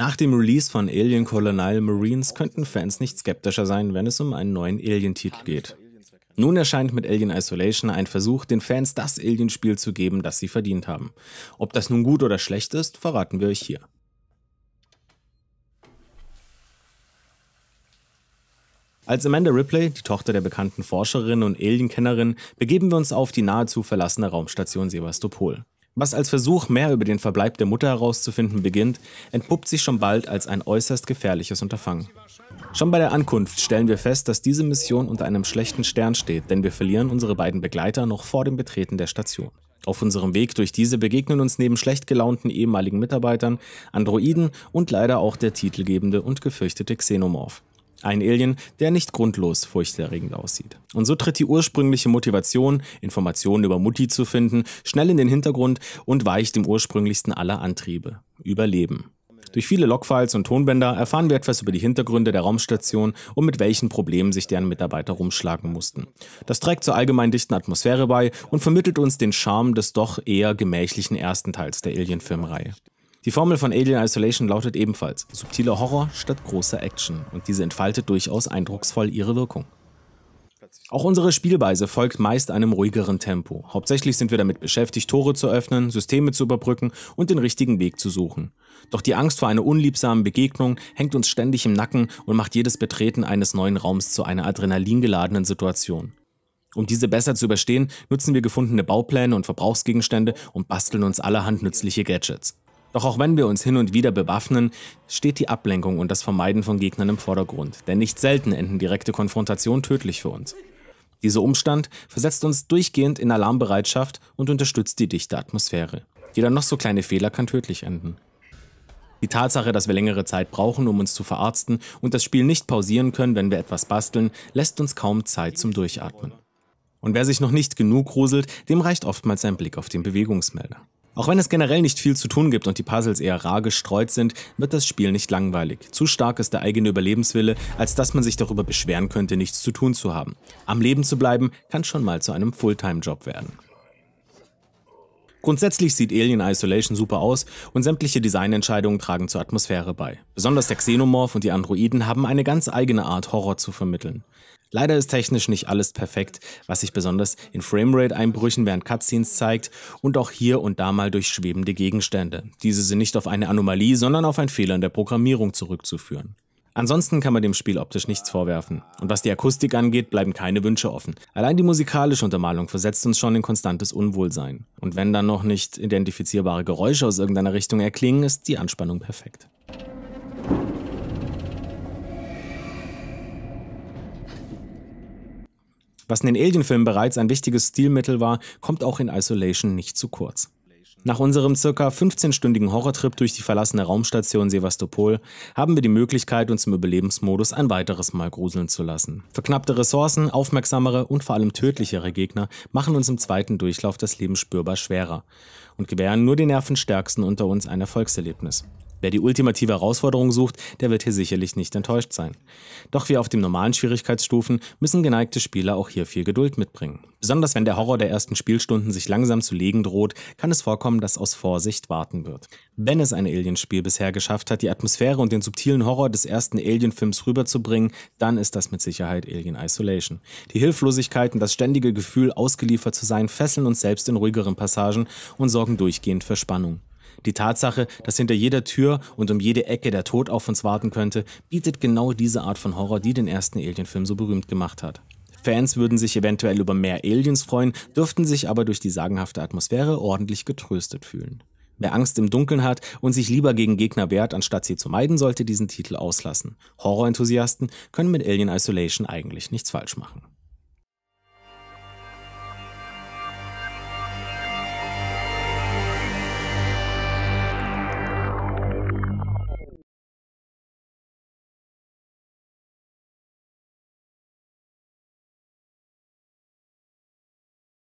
Nach dem Release von Alien Colonial Marines könnten Fans nicht skeptischer sein, wenn es um einen neuen Alien-Titel geht. Nun erscheint mit Alien Isolation ein Versuch, den Fans das Alien-Spiel zu geben, das sie verdient haben. Ob das nun gut oder schlecht ist, verraten wir euch hier. Als Amanda Ripley, die Tochter der bekannten Forscherin und Alienkennerin, begeben wir uns auf die nahezu verlassene Raumstation Sevastopol. Was als Versuch, mehr über den Verbleib der Mutter herauszufinden beginnt, entpuppt sich schon bald als ein äußerst gefährliches Unterfangen. Schon bei der Ankunft stellen wir fest, dass diese Mission unter einem schlechten Stern steht, denn wir verlieren unsere beiden Begleiter noch vor dem Betreten der Station. Auf unserem Weg durch diese begegnen uns neben schlecht gelaunten ehemaligen Mitarbeitern, Androiden und leider auch der titelgebende und gefürchtete Xenomorph. Ein Alien, der nicht grundlos furchterregend aussieht. Und so tritt die ursprüngliche Motivation, Informationen über Mutti zu finden, schnell in den Hintergrund und weicht dem ursprünglichsten aller Antriebe, Überleben. Durch viele Logfiles und Tonbänder erfahren wir etwas über die Hintergründe der Raumstation und mit welchen Problemen sich deren Mitarbeiter rumschlagen mussten. Das trägt zur allgemein dichten Atmosphäre bei und vermittelt uns den Charme des doch eher gemächlichen ersten Teils der Alien-Filmreihe. Die Formel von Alien Isolation lautet ebenfalls subtiler Horror statt großer Action und diese entfaltet durchaus eindrucksvoll ihre Wirkung. Auch unsere Spielweise folgt meist einem ruhigeren Tempo. Hauptsächlich sind wir damit beschäftigt, Tore zu öffnen, Systeme zu überbrücken und den richtigen Weg zu suchen. Doch die Angst vor einer unliebsamen Begegnung hängt uns ständig im Nacken und macht jedes Betreten eines neuen Raums zu einer adrenalingeladenen Situation. Um diese besser zu überstehen, nutzen wir gefundene Baupläne und Verbrauchsgegenstände und basteln uns allerhand nützliche Gadgets. Doch auch wenn wir uns hin und wieder bewaffnen, steht die Ablenkung und das Vermeiden von Gegnern im Vordergrund, denn nicht selten enden direkte Konfrontationen tödlich für uns. Dieser Umstand versetzt uns durchgehend in Alarmbereitschaft und unterstützt die dichte Atmosphäre. Jeder noch so kleine Fehler kann tödlich enden. Die Tatsache, dass wir längere Zeit brauchen, um uns zu verarzten und das Spiel nicht pausieren können, wenn wir etwas basteln, lässt uns kaum Zeit zum Durchatmen. Und wer sich noch nicht genug gruselt, dem reicht oftmals ein Blick auf den Bewegungsmelder. Auch wenn es generell nicht viel zu tun gibt und die Puzzles eher rar gestreut sind, wird das Spiel nicht langweilig. Zu stark ist der eigene Überlebenswille, als dass man sich darüber beschweren könnte, nichts zu tun zu haben. Am Leben zu bleiben, kann schon mal zu einem Fulltime-Job werden. Grundsätzlich sieht Alien Isolation super aus und sämtliche Designentscheidungen tragen zur Atmosphäre bei. Besonders der Xenomorph und die Androiden haben eine ganz eigene Art, Horror zu vermitteln. Leider ist technisch nicht alles perfekt, was sich besonders in Framerate-Einbrüchen während Cutscenes zeigt und auch hier und da mal durch schwebende Gegenstände. Diese sind nicht auf eine Anomalie, sondern auf einen Fehler in der Programmierung zurückzuführen. Ansonsten kann man dem Spiel optisch nichts vorwerfen. Und was die Akustik angeht, bleiben keine Wünsche offen. Allein die musikalische Untermalung versetzt uns schon in konstantes Unwohlsein. Und wenn dann noch nicht identifizierbare Geräusche aus irgendeiner Richtung erklingen, ist die Anspannung perfekt. Was in den Alien-Filmen bereits ein wichtiges Stilmittel war, kommt auch in Isolation nicht zu kurz. Nach unserem circa 15-stündigen Horrortrip durch die verlassene Raumstation Sevastopol haben wir die Möglichkeit, uns im Überlebensmodus ein weiteres Mal gruseln zu lassen. Verknappte Ressourcen, aufmerksamere und vor allem tödlichere Gegner machen uns im zweiten Durchlauf das Leben spürbar schwerer und gewähren nur den Nervenstärksten unter uns ein Erfolgserlebnis. Wer die ultimative Herausforderung sucht, der wird hier sicherlich nicht enttäuscht sein. Doch wie auf den normalen Schwierigkeitsstufen müssen geneigte Spieler auch hier viel Geduld mitbringen. Besonders wenn der Horror der ersten Spielstunden sich langsam zu legen droht, kann es vorkommen, dass aus Vorsicht warten wird. Wenn es ein Alien-Spiel bisher geschafft hat, die Atmosphäre und den subtilen Horror des ersten Alien-Films rüberzubringen, dann ist das mit Sicherheit Alien Isolation. Die Hilflosigkeit und das ständige Gefühl, ausgeliefert zu sein, fesseln uns selbst in ruhigeren Passagen und sorgen durchgehend für Spannung. Die Tatsache, dass hinter jeder Tür und um jede Ecke der Tod auf uns warten könnte, bietet genau diese Art von Horror, die den ersten Alien-Film so berühmt gemacht hat. Fans würden sich eventuell über mehr Aliens freuen, dürften sich aber durch die sagenhafte Atmosphäre ordentlich getröstet fühlen. Wer Angst im Dunkeln hat und sich lieber gegen Gegner wehrt, anstatt sie zu meiden, sollte diesen Titel auslassen. Horrorenthusiasten können mit Alien Isolation eigentlich nichts falsch machen.